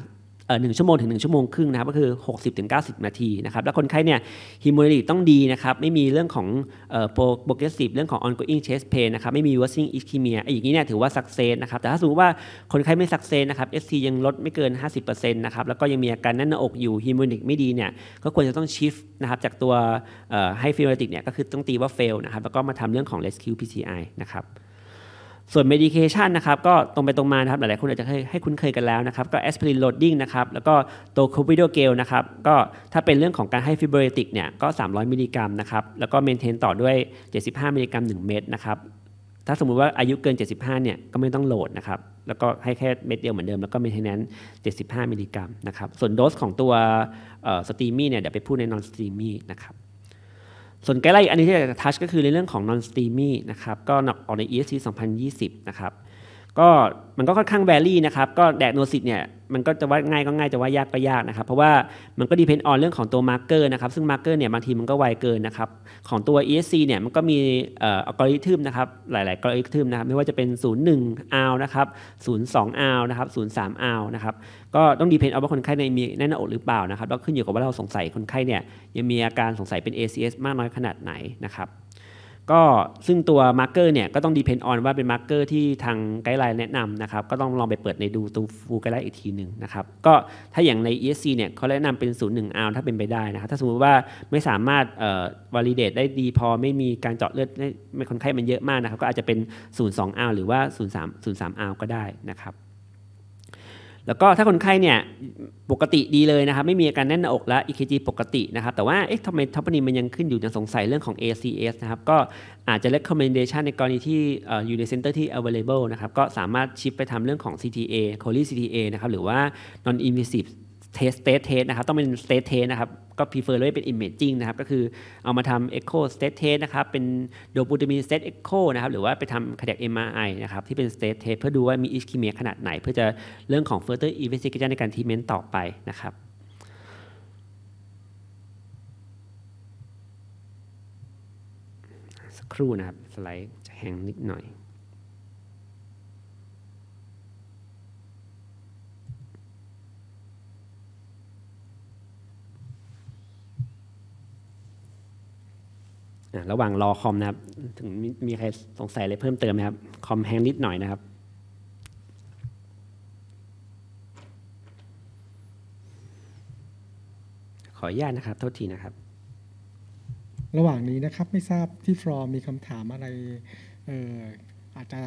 Speaker 1: หนึ่งชั่วโมงถึงหนึ่งชั่วโมงครึ่งนะครับก็คือ 6 0ส0ถึงเกนาทีนะครับแล้วคนไข้เนี่ยฮิมโมนิกต้องดีนะครับไม่มีเรื่องของโปรเกรสซีฟเรื่องของออนโกอิงเชสเพนนะครับไม่มีวอ r ิงอิสคิเมียไออย่างนี้เนี่ยถือว่าสักเซนนะครับแต่ถ้าสมมติว่าคนไข้ไม่สักเซนนะครับเอสซียังลดไม่เกิน 50%นะครับแล้วก็ยังมีอาการแน่นหน้าอกอยู่ฮิมโมนิกไม่ดีเนี่ยก็ควรจะต้องชิฟนะครับจากตัวให้ฟิโลติกเนี่ยก็คือต้องตีว่าเฟลนะครับแล้วก็มาทำเรื่องของ rescue PCI นะครับส่วนเมดิเคชันนะครับก็ตรงไปตรงมานะครับ หลาย ๆ คนอาจจะเคยให้คุ้นเคยกันแล้วนะครับ ก็แส s พรินโหลดดิ้งนะครับ แล้วก็ตัว c o v i โดเกลนะครับก็ถ้าเป็นเรื่องของการให้เบอร์ติกเนี่ยก็ 300มิลลิกรัมนะครับ แล้วก็เมนเทนต่อด้วย 75มิลลิกรัม 1 เม็ดนะครับ ถ้าสมมุติว่าอายุเกิน 75เนี่ยก็ไม่ต้องโหลดนะครับ แล้วก็ให้แค่เม็ดเดียวเหมือนเดิมแล้วก็เมนเทน n a n c e 75มิลลิกรัมนะครับ ส่วนโดสของตัวสตรีมี่เนี่ยเดี๋ยวไปพูดในนอนสตรีมี่นะครับส่วนไกด์ไลน์อันนี้ที่อยากจะทัชก็คือในเรื่องของ non-steamy นะครับ ก็ออกใน ESG 2020 นะครับก็มันก็ค่อนข้างแวรี่นะครับก็แดกโนซิตเนี่ย มันก็จะว่าง่ายก็ง่ายจะว่ายากก็ยากนะครับ เพราะว่ามันก็ดีเพนออนเรื่องของตัวมาร์เกอร์นะครับ ซึ่งมาร์เกอร์เนี่ยบางทีมันก็ไวเกินนะครับ ของตัว ESC เนี่ยมันก็มีอัลกอริทึมนะครับหลายๆอัลกอริทึมนะครับไม่ว่าจะเป็น01หนะครับ02์นะครับ03์นะครับก็ต้องดีเพนเอาว่าคนไข้ในมีแน่นอกหรือเปล่านะครับแล้วขึ้นอยู่กับว่าเราสงสัยคนไข้เนี่ยยังมีอาการสงสัยเป็น ACS มากน้อยขนาดไหนนะครับก็ซึ่งตัวมาร์เกอร์เนี่ยก็ต้องดีเพนออนว่าเป็นมาร์เกอร์ที่ทางไกด์ไลน์แนะนำนะครับก็ต้องลองไปเปิดในดูตัวฟูไกด์ไลน์อีกทีหนึ่งนะครับก็ถ้าอย่างใน ESC เนี่ยเขาแนะนำเป็น0าวถ้าเป็นไปได้นะครับถ้าสมมติว่าไม่สามารถเอ่อวอลิเดตได้ดีพอไม่มีการเจาะเลือดไม่คนไข้มันเยอะมากนะครับก็อาจจะเป็น0าวหรือว่า0มอาวก็ได้นะครับแล้วก็ถ้าคนไข้เนี่ยปกติดีเลยนะครับ ไม่มีอาการแน่นหน้าอกและ EKG ปกตินะครับ แต่ว่าเอ๊ะทำไมทัอปนิมันยังขึ้นอยู่ยังสงสัยเรื่องของ ACS นะครับ ก็อาจจะ recommendation ในกรณีที่อยู่ในเซ็นเตอร์ที่ available นะครับ ก็สามารถชิปไปทำเรื่องของ CTA c o l i CTA นะครับ หรือว่า non invasive test s t e s t นะครับ ต้องเป็นเ t ส t ท test นะครับก็ prefer เลยเป็น imaging นะครับ ก็คือเอามาทำ echo state test นะครับ เป็น dopamine state echo นะครับ หรือว่าไปทำ cardiac MRI นะครับ ที่เป็น state test เพื่อดูว่ามี ischemia ขนาดไหน เพื่อจะเรื่องของ further investigation ในการ treatment ต่อไปนะครับสักครู่นะครับ สไลด์จะแห้งนิดหน่อยระหว่างรอคอมนะครับถึงมีใครสงสัยอะไรเพิ่มเติมไหมครับคอมแฮงนิดหน่อยนะครับขออนุญาตนะครับโทษทีนะครับ ระหว่างนี้นะครับไม่ทราบที่ฟรอมมีคำถามอะไรเอออาจจะ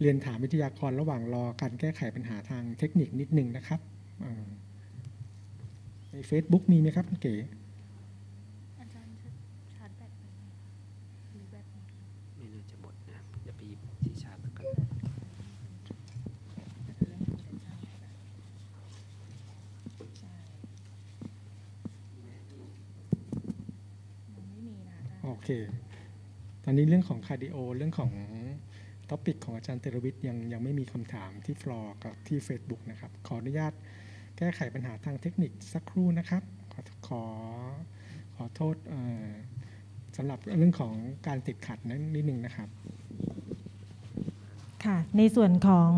Speaker 1: เรียนถามวิทยากรระหว่างรอการแก้ไขปัญหาทางเทคนิคนิดหนึ่งนะครับใน Facebook มีไหมครับก๋ o เก๋คตอนนี้เรื่องของคาร์ดิโอเรื่องของท็อปิกของอาจารย์เตรวิทย์ยังยังไม่มีคำถามที่ฟลอร์กับที่ Facebook นะครับ ขออนุญาตแก้ไขปัญหาทางเทคนิคสักครู่นะครับ ขอขอขอโทษสำหรับเรื่องของการติดขัดนั้นนิดนึงนะครับค่ะ ในส่วนของ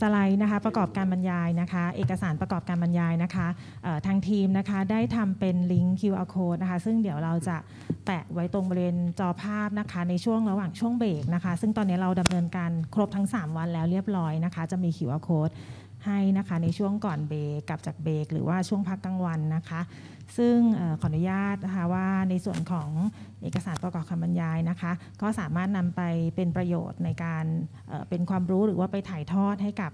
Speaker 1: สไลด์นะคะ ประกอบการบรรยายนะคะ เอกสารประกอบการบรรยายนะคะ ทางทีมนะคะ ได้ทำเป็นลิงก์ QR code นะคะ ซึ่งเดี๋ยวเราจะแปะไว้ตรงบริเวณจอภาพนะคะ ในช่วงระหว่างช่วงเบรกนะคะ ซึ่งตอนนี้เราดำเนินการครบทั้ง 3 วันแล้วเรียบร้อยนะคะ จะมี QR code ให้นะคะในช่วงก่อนเบรกกลับจากเบรกหรือว่าช่วงพักกลางวันนะคะ ซึ่งอขออนุญาตนะคะว่าในส่วนของเอกสารประกอบคำบรรยายนะคะก็สามารถนำไปเป็นประโยชน์ในการเป็นความรู้หรือว่าไปถ่ายทอดให้กับ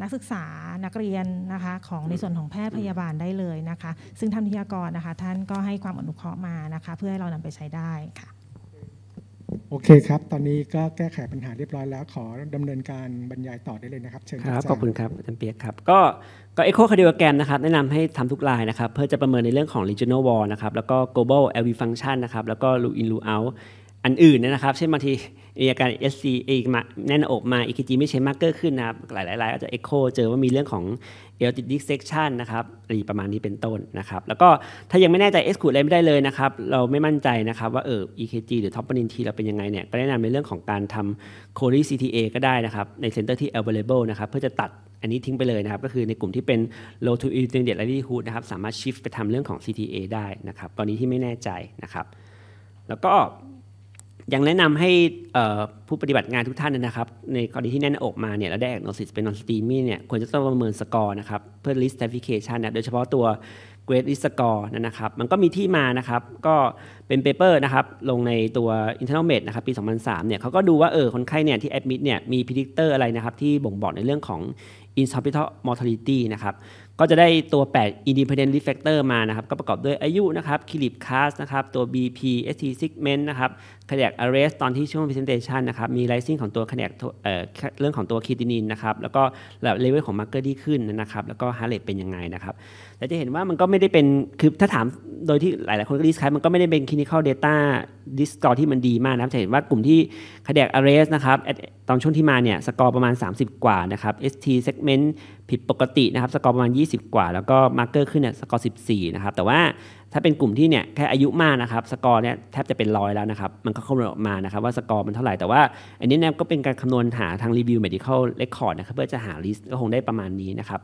Speaker 1: นักศึกษานักเรียนนะคะของในส่วนของแพทย์พยาบาลได้เลยนะคะซึ่งท่านทยากรนะคะท่านก็ให้ความอนุเคราะห์มานะคะเพื่อให้เรานำไปใช้ได้ค่ะโอเคครับ ตอนนี้ก็แก้ไขปัญหาเรียบร้อยแล้วขอดำเนินการบรรยายต่อได้เลยนะครับเชิญครับขอบคุณครับอาจารย์เปียกครับ ก็ก็เอ็กโคคาร์ดิโอแกนนะครับ แนะนำให้ทำทุกรายนะครับ เพื่อจะประเมินในเรื่องของ regional wall นะครับ แล้วก็ global LV function นะครับ แล้วก็ look in look out อันอื่นนะครับ เช่นบางทีมีอาการ SC a มา แน่นอกมา EKG ไม่ใช่มากเกอร์ขึ้นนะครับ หลายๆรายอาจจะ Echo เจอว่ามีเรื่องของ Aortic dissection นะครับหรือประมาณนี้เป็นต้นนะครับ แล้วก็ถ้ายังไม่แน่ใจ exclude อะไรไม่ได้เลยนะครับ เราไม่มั่นใจนะครับ ว่าเออ EKG หรือ troponin T เราเป็นยังไงเนี่ย ก็แนะนำในเรื่องของการทำ c o r e CTA ก็ได้นะครับในเซ็นเตอร์ที่ available นะครับเพื่อจะตัดอันนี้ทิ้งไปเลยนะครับ ก็คือในกลุ่มที่เป็น low to intermediate likelihood นะครับสามารถ shift ไปทำเรื่องของ CTA ได้นะครับตอนนี้ที่ไม่แน่ใจนะครับแล้วก็ยังแนะนำให้ผู้ปฏิบัติงานทุกท่านนะครับ ในกรณีที่แน่นอกมาเนี่ยแล้วได้ d อกน n o ิสเป็นนสตรีมมี่เนี่ยควรจะต้องประเมินสกอร์นะครับ เพื่อ list ์ t r a t i f i c a t i o n นะโดยเฉพาะตัว g r a ดลิ i s ์ score นะครับ มันก็มีที่มานะครับก็เป็น paper นะครับลงในตัว internal med นะครับปี 2003 เนี่ยเขาก็ดูว่าเออคนไข้เนี่ยที่ admit เนี่ยมี predictor อะไรนะครับ ที่บ่งบอกในเรื่องของ in ์พ s ทอล a อร์ทอล l i t y นะครับก็จะได้ตัว 8 independent refactor มานะครับ ก็ประกอบด้วยอายุนะครับ clip cast นะครับ ตัว BP ST segment นะครับแขนก i a c arrest ตอนที่ช่วง presentation นะครับ มี rising ของตัวแขนกเเรื่องของตัวคี e a t i n i n นะครับ แล้วก็ level ของ marker ที่ขึ้นนะครับ แล้วก็ heart rate เป็นยังไงนะครับแต่จะเห็นว่ามันก็ไม่ได้เป็น คือถ้าถามโดยที่หลาย ๆคนก็ดิสคายมันก็ไม่ได้เป็นิ l i n i c a l data ิสกอร์ที่มันดีมากนะจะเห็นว่ากลุ่มที่คาเดียก a r ร e s t นะครับ ตอนช่วงที่มาเนี่ยสกอร์ประมาณ 30 กว่านะครับ ST segment ผิดปกตินะครับสกอร์ประมาณ 20 กว่า แล้วก็มาร์เกอร์ขึ้นเนี่ยสกอร์ 14นะครับแต่ว่าถ้าเป็นกลุ่มที่เนี่ยแค่อายุมากนะครับ สกอร์เนี่ยแทบจะเป็นร้อยแล้วนะครับ มันก็คำนวณออกมานะครับว่าสกอร์มันเท่าไหร่แต่ว่า อันนี้เนี่ยก็เป็นการคำนวณหาทางรีวิว medical record นะครับเพื่อจะหาลิสต์ก็คงได้ประมาณนี้นะครับ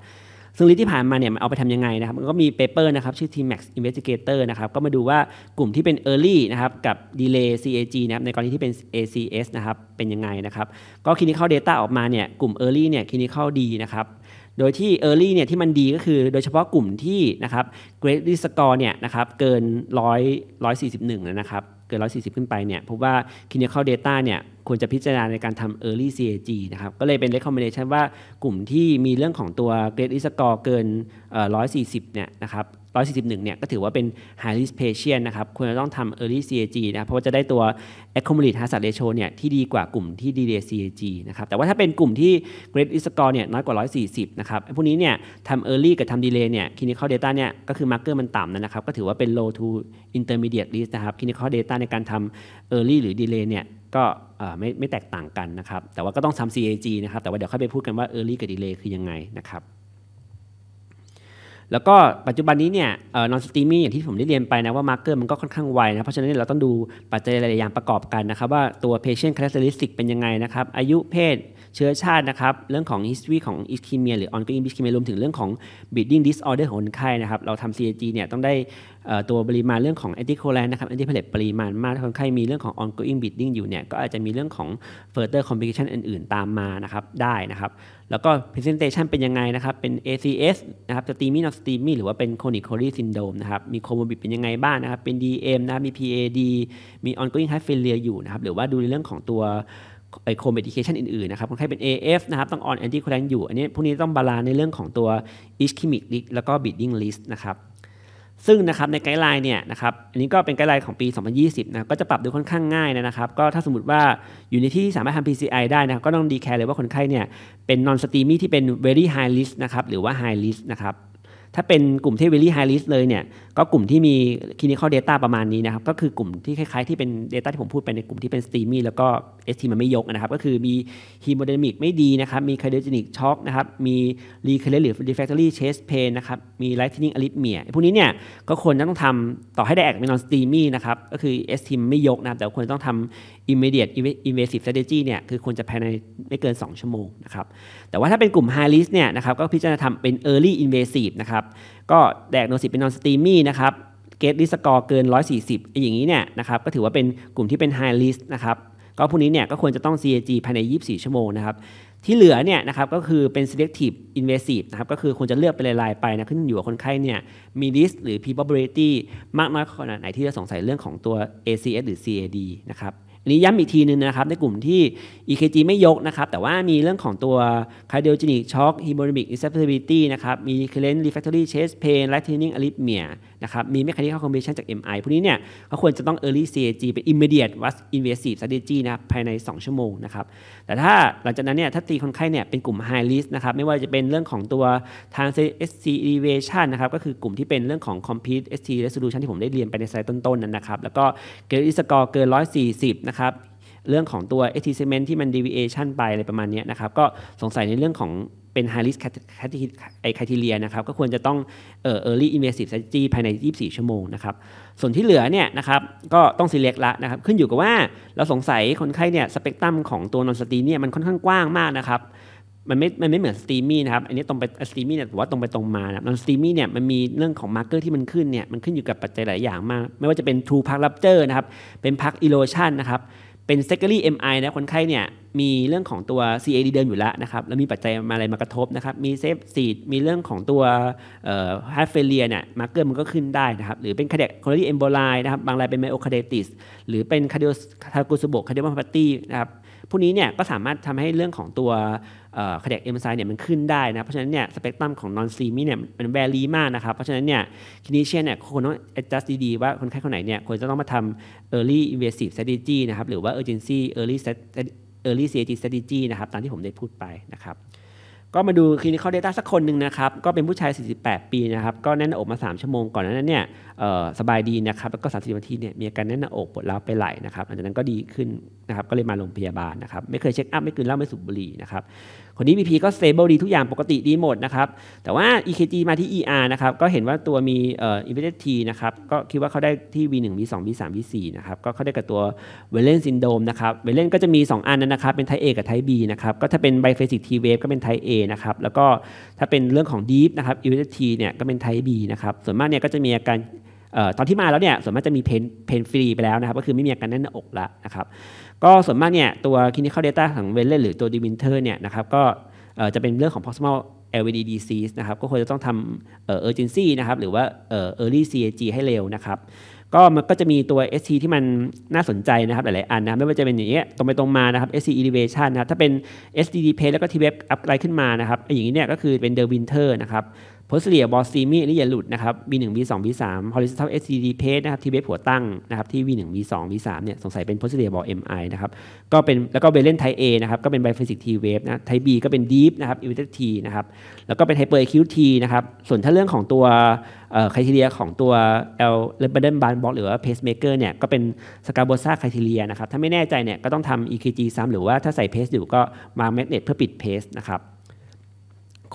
Speaker 1: ซึ่งลิสที่ผ่านมาเนี่ยมันเอาไปทำยังไงนะครับ มันก็มีเปเปอร์นะครับชื่อ T-Max Investigator นะครับก็มาดูว่ากลุ่มที่เป็น Early นะครับกับ Delay CAG นะครับในกรณีที่เป็น ACS นะครับเป็นยังไงนะครับ ก็ Clinical Data ออกมาเนี่ยกลุ่ม Early เนี่ย Clinical ดีนะครับโดยที่ Early เนี่ยที่มันดีก็คือโดยเฉพาะกลุ่มที่นะครับ Grade Risk Score เนี่ยนะครับเกิน100 141 นะครับเกิน 140 ขึ้นไป เนี่ย พบว่า clinical data เนี่ย ควรจะพิจารณาในการทำ early CAG นะครับ ก็เลยเป็น recommendation ว่า กลุ่มที่มีเรื่องของตัว grade score เกิน 140 เนี่ยนะครับ141เนี่ยก็ถือว่าเป็น high risk patient นะครับควรจะต้องทำ early CAG นะเพราะว่าจะได้ตัว accumulate hazard ratio เนี่ยที่ดีกว่ากลุ่มที่ delay CAG นะครับแต่ว่าถ้าเป็นกลุ่มที่ grade risk score เนี่ยน้อยกว่า 140 นะครับ พวกนี้เนี่ยทำ early กับทำ delay เนี่ย clinical data เนี่ยก็คือ marker มันต่ำนะครับก็ถือว่าเป็น low to intermediate risk นะครับ clinical data ในการทำ early หรือ delay เนี่ยก็ไม่ไม่แตกต่างกันนะครับแต่ว่าก็ต้องทำ CAG นะครับแต่ว่าเดี๋ยวค่อยไปพูดกันว่า early กับ delay คือยังไงนะครับแล้วก็ปัจจุบันนี้เนี่ยนอนสตรีมมิ่งอย่างที่ผมได้เรียนไปนะว่ามาร์เกอร์มันก็ค่อนข้างไวนะเพราะฉะนั้นเราต้องดูปัจจัยหลายอย่างประกอบกันนะครับ ว่าตัว patient characteristic เป็นยังไงนะครับ อายุเพศเชื้อชาตินะครับเรื่องของ history ของ ischemia หรือ ongoing ischemia รวมถึงเรื่องของ bleeding disorder ของคนไข้นะครับ เราทำ CAG เนี่ยต้องได้ตัวปริมาณเรื่องของแอนติโคแลนนะครับแอนติเพลตปริมาณมากถ้าคนไข้มีเรื่องของ ongoing bleeding อยู่เนี่ยก็อาจจะมีเรื่องของ further complication อื่นๆ ตามมานะครับ ได้นะครับ แล้วก็ presentation เป็นยังไงนะครับเป็น ACS นะครับ steamy not steamy หรือว่าเป็น chronic coronary syndrome นะครับมี comorbid เป็นยังไงบ้างนะครับ เป็น DM นะมี PAD มี ongoing heart failure อยู่นะครับ หรือว่าดูในเรื่องของตัวไอโคเมดิเคชันอื่นๆนะครับคนไข้เป็น AF นะครับต้องออนแอนติโคแลนอยู่อันนี้พวกนี้ต้องบาลานในเรื่องของตัวอิชคิมิกแล้วก็บิดดิ้งลิสต์นะครับซึ่งนะครับในไกด์ไลน์เนี่ยนะครับอันนี้ก็เป็นไกด์ไลน์ของปี 2020 นะก็จะปรับดยค่อนข้างง่ายนะครับ ก็ถ้าสมมติว่าอยู่ในที่สามารถทำ PCI ได้นะก็ต้องดีแคร์เลยว่าคนไข้เนี่ยเป็น non s t e ม m y ที่เป็น very high risk นะครับหรือว่า high risk นะครับถ้าเป็นกลุ่มที่ very high risk เลยเนี่ยก็กลุ่มที่มี clinical data ประมาณนี้นะครับก็คือกลุ่มที่คล้ายๆที่เป็น data ที่ผมพูดไปในกลุ่มที่เป็น s t e a m y แล้วก็ ST มันไม่ยกนะครับก็คือมี hemodynamic ไม่ดีนะครับมี cardiogenic shock นะครับมี recurrent หรือ refractory chest pain นะครับมี lightening arrhythmia พวกนี้เนี่ยก็ควรต้องทำต่อให้ได้แอกไม่นอน s t e a m y นะครับก็คือ ST ไม่ยกนะแต่ควรต้องทำ immediate invasive strategy เนี่ยคือควรจะภายในไม่เกิน 2 ชั่วโมงนะครับแต่ว่าถ้าเป็นกลุ่ม high risk เนี่ยนะครับก็พิจารณาทำเป็น early invasive นะครับก็แดกโนซิตเป็นนอนสตรีมี่นะครับเกตลิสกอร์เกิน 140ไออย่างนี้เนี่ยนะครับ ก็ถือว่าเป็นกลุ่มที่เป็นไฮลิสนะครับ ก็พวกนี้เนี่ยก็ควรจะต้อง CAG ภายใน 24 ชั่วโมงนะครับที่เหลือเนี่ยนะครับ ก็คือเป็น selective invasive นะครับก็คือควรจะเลือกไปลรายๆไปนะขึ้นอยู่กับคนไข้เนี่ยมี l i s t หรือ probability มากน้อยขนาดไหนที่จะสงสัยเรื่องของตัว ACS หรือ CAD นะครับันนี้ย้ำอีกทีนึงนะครับในกลุ่มที่ EKG ไม่ยกนะครับ แต่ว่ามีเรื่องของตัว cardiogenic shock h e m o d y n a m i c instability นะครับ มี current refractory chest pain lightning arrhythmia นะครับ มี mechanical combination จาก MI พวกนี้เนี่ยก็ควรจะต้อง early CAG เป็น immediate was invasive strategy นะครับภายใน 2 ชั่วโมงนะครับ แต่ถ้าหลังจากนั้นเนี่ยถ้าตีคนไข้เนี่ยเป็นกลุ่ม high risk นะครับไม่ว่าจะเป็นเรื่องของตัว t r a n s SC elevation นะครับก็คือกลุ่มที่เป็นเรื่องของ complete ST resolution ที่ผมได้เรียนไปในสไลด์ต้นๆนั้นนะครับแล้วก็เก a d e score เกิน 140นะครับเรื่องของตัว e t i s m e n t ที่มัน deviation ไป อะไรประมาณนี้นะครับก็สงสัยในเรื่องของเป็น high risk criteria นะครับก็ควรจะต้อง early invasive strategy ภายใน 24 ชั่วโมงนะครับส่วนที่เหลือเนี่ยนะครับก็ต้อง select ละนะครับขึ้นอยู่กับว่าเราสงสัยคนไข้เนี่ยสเปกตรัมของตัวนอนสตีเนี่ยมันค่อนข้างกว้างมากนะครับมันไม่ มันไม่เหมือนสตรีมี่นะครับอันนี้ตรงไปสตรีมี่เนี่ยถือว่าตรงไปตรงมานะนอนสตรีมี่เนี่ยมันมีเรื่องของมาร์เกอร์ที่มันขึ้นเนี่ยมันขึ้นอยู่กับปัจจัยหลายอย่างมาก ไม่ว่าจะเป็น t ูพ e Park r u p t u นะครับเป็น Park e r o s i o นะครับเป็น secondary MI นะคนไข้เนี่ยมีเรื่องของตัว CAD เดิมอยู่แล้วนะครับแล้วมีปัจจัยมาอะไรมากระทบนะครับมีเซฟซีดมีเรื่องของตัวฮาร์ดเฟลเลียเนี่ยมาเกอร์มันก็ขึ้นได้นะครับหรือเป็นคาเดคอลลีเอมโบไลนะครับบางรายเป็นไมโอคาเดติส หรือเป็นคาเดอสอทากุสโบคาเดอมาพาตี้นะครับพวกนี้เนี่ยก็สามารถทำให้เรื่องของตัวขยักเอ็มไซม์เนี่ยมันขึ้นได้นะเพราะฉะนั้นเนี่ยสเปกตรัมของนอนซีมีเนี่ยมันแวรีมากนะครับเพราะฉะนั้นเนี่ยคินิเชียนเนี่ยคนต้อง adjust ดีๆว่าคนไข้คนไหนเนี่ยควรจะต้องมาทำเอ a r l y invasive s t r a t จี้นะครับหรือว่าเเเอออจนซี่ urgency e a r อ y early CAG s t r a t จี้นะครับตามที่ผมได้พูดไปนะครับก็มาดูคลินิคอลเดต้าสักคนหนึ่งนะครับก็เป็นผู้ชาย 48 ปีนะครับก็แน่นหน้าอกมา 3 ชั่วโมง ก่อนนั้นเนี่ยสบายดีนะครับแล้วก็30นาทีเนี่ยมีอาการแน่นหน้าอกปวดร้าวไปไหลนะครับหลังจากนั้นก็ดีขึ้นนะครับก็เลยมาโรงพยาบาลนะครับไม่เคยเช็คอัพไม่กินเหล้าไม่สูบบุหรี่นะครับคนนี้ BP ก็ stable ดีทุกอย่างปกติดีหมดนะครับแต่ว่า EKG มาที่ ER นะครับก็เห็นว่าตัวมีเอ่อ inverted T นะครับก็คิดว่าเขาได้ที่ V1 V2 V3 V4 นะครับก็เขาได้กับตัว v a l e n syndrome นะครับ v a l e n ก็จะมี 2 อันนั้นนะครับ เป็น type A กับ type B นะครับก็ถ้าเป็น biphasic T wave ก็เป็น type A นะครับแล้วก็ถ้าเป็นเรื่องของ deep นะครับ inverted T เนี่ยก็เป็น type B นะครับส่วนมากเนี่ยก็จะมีอาการตอนที่มาแล้วเนี่ยส่วนมากจะมีเพนเพนฟรีไปแล้วนะครับก็คือไม่มีอาการแน่นหน้าอกละนะครับก็ส่วนมากเนี่ยตัว clinical data ของเวนเล่หรือตัวดิวินเทอร์เนี่ยนะครับก็จะเป็นเรื่องของ proximal LVD disease นะครับก็ควรจะต้องทำเอ urgency นะครับหรือว่าเอ early CAG ให้เร็วนะครับ ก็มันก็จะมีตัว s c ที่มันน่าสนใจนะครับหลาย ๆ อันนะไม่ว่าจะเป็นอย่างเงี้ยตรงไปตรงมานะครับ s c elevation นะครับถ้าเป็น SDD p แล้วก็ t b อัพไลน์ขึ้นมานะครับอย่างนี้เนี่ยก็คือเป็น the winter นะครับโพสเลียบอสซีมีนี่อย่าหลุดนะครับ B1 B2 B3 horizontal SCD page นะครับที่เบสหัวตั้งนะครับที่ V1 V2 V3 เนี่ยสงสัยเป็นโพสเลียบอ MI นะครับก็เป็นแล้วก็เบลเลนไทเอนะครับก็เป็นไบฟิสิกทีเวฟนะไทบีก็เป็นดีฟนะครับอิว e ท t e ทีนะครับแล้วก็เป็นไฮเปอร์คิวทีนะครับส่วนถ้าเรื่องของตัวคลทีเรียของตัว L r เดนบาร์บล็อกหรือว่าเพสเมเกอร์เนี่ยก็เป็นสกาโบซาาคลทีเรียนะครับถ้าไม่แน่ใจเนี่ยก็ต้องทำ EKG ซ้ำหรือว่าถ้าใส่เพสอยู่ก็มาแมกเนตเพื่อปิดเพสนะครับ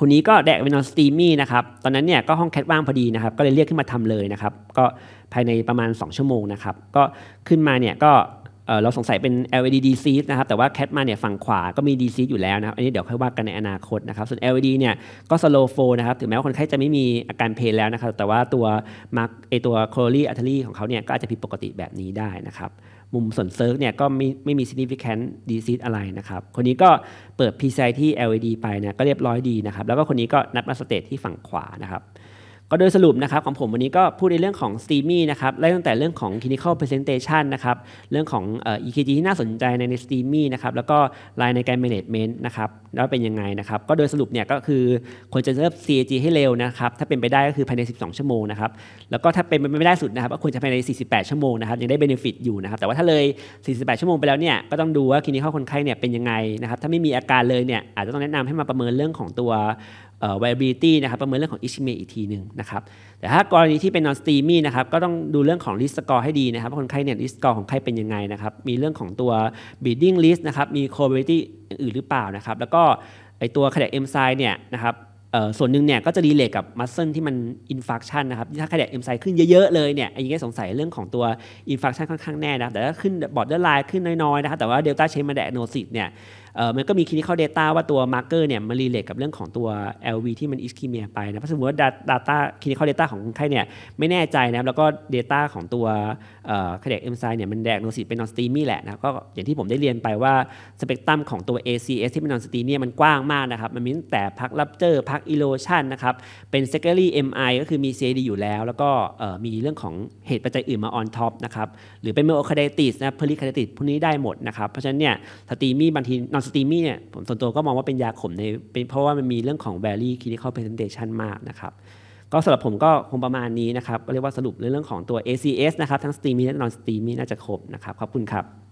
Speaker 1: คนนี้ก็แดกไปนอนสตรีมมี่นะครับ ตอนนั้นเนี่ยก็ห้องแคทว่างพอดีนะครับ ก็เลยเรียกขึ้นมาทำเลยนะครับ ก็ภายในประมาณ 2 ชั่วโมงนะครับ ก็ขึ้นมาเนี่ยก็เราสงสัยเป็น LED d c นะครับ แต่ว่าแคทมาเนี่ยฝั่งขวาก็มี d c อยู่แล้วนะครับอันนี้เดี๋ยวค่อยว่ากันในอนาคตนะครับ ส่วน LED เนี่ยก็ slow flow นะครับ ถึงแม้ว่าคนไข้จะไม่มีอาการเพลแล้วนะครับ แต่ว่าตัวมาร์กไอตัว c o r o n อัล artery ของเขาเนี่ยก็อาจจะผิดปกติแบบนี้ได้นะครับมุมส่วนเซิร์กเนี่ยก็ไม่ไม่มี significant d i s e a s อะไรนะครับ คนนี้ก็เปิด PCI ที่ LED ไปนะก็เรียบร้อยดีนะครับ แล้วก็คนนี้ก็นัดมาสเตทที่ฝั่งขวานะครับก็โดยสรุปนะครับของผมวันนี้ก็พูดในเรื่องของสต e ีมี่นะครับไล่ตั้งแต่เรื่องของ clinical presentation นะครับเรื่องของ EKG ที่น่าสนใจในในสตรีมี่นะครับแล้วก็รายในการ management นะครับแล้วเป็นยังไงนะครับก็โดยสรุปเนี่ยก็คือควรจะเริ่ม CAG ให้เร็วนะครับถ้าเป็นไปได้ก็คือภายใน 12 ชั่วโมงนะครับแล้วก็ถ้าเป็นไปไม่ได้สุดนะครับก็ควรจะภายใน 48 ชั่วโมงนะครับยังได้ benefit อยู่นะครับแต่ว่าถ้าเลย 48 ชั่วโมงไปแล้วเนี่ยก็ต้องดูว่า clinical คนไข้เนี่ยเป็นยังไงนะครับถ้าไม่มีอาการเลยเนี่ยอาจจะต้องแนะนำให้มาประเมินเรื่องของตัว viability นะครับประเมินเรื่องของ ischemia อีกทีหนึ่งนะครับแต่ถ้ากรณีที่เป็น non steamy นะครับก็ต้องดูเรื่องของ risk score ให้ดีนะครับคนไข้เนี่ย risk score ของไข้เป็นยังไงนะครับ มีเรื่องของตัว bleeding risk นะครับมี c o m o r b i ตี t y อื่นหรือเปล่านะครับ แล้วก็ไอตัว c a r เ i a c e n z y e เนี่ยนะครับส่วนหนึ่งเนี่ยก็จะรีเลทกับมัสเซิลที่มันอินฟักชันนะครับ ถ้าขยดเอ็มไซขึ้นเยอะ ๆ เลยเนี่ยไอัยังสงสัยเรื่องของตัวอินฟักชันค่อนข้างแน่นะแต่ถ้าขึ้นบอดเดอร์ไลน์ขึ้นน้อยๆนะครับแต่ว่าเดลต้าเชนมาแดกโนซิตเนี่ยมันก็มีคลินิค a l data ว่าตัวมาร์เกอร์เนี่ยมันรีเลทกับเรื่องของตัว LV ที่มันอิสคิเมียไปนะเพราะสมมติว่าดตต t a c l ิ n i ิ a เดต้าของคนไข้เนี่ยไม่แน่ใจนะแล้วก็ data ของตัวคดีเอ็มไซเนี่ยมันแดกโนซิเป็นนอนสตีมี่แหละนะ ก็อย่างที่ผมได้เรียนไปว่าสเปกตรัมของตัว ACS ที่เป็นนอนสตีเนี่ยมันกว้างมากนะครับ มันมีตั้งแต่พักลับเจอพักอิโลชันนะครับ เป็นก e รี่เอ็ม MI ก็คือมี CAD อยู่แล้ว แล้วก็มีเรื่องของเหตุปัจจัยอื่นมานท็อปนะครับหรือเป็นเมโอคาเดติสนะ p e r i คาเดติสพวกนี้ได้หมดนะครับเพราะฉะนั้นเนี่ยสตีมี่บางทีนอนองสตีมี่เนี่ยผมส่วนตัวก็มองว่าเป็นยาขมในเพราะว่ามันมีเรื่องของ Valley Clinical Presentation มากนะครับ ก็สำหรับผมก็คงประมาณนี้นะครับเรียกว่าสรุปเรื่องของตัว ACS นะครับ ทั้งสตรีมมี่และนอนสตรีมมี่น่าจะครบนะครับขอบคุณครับ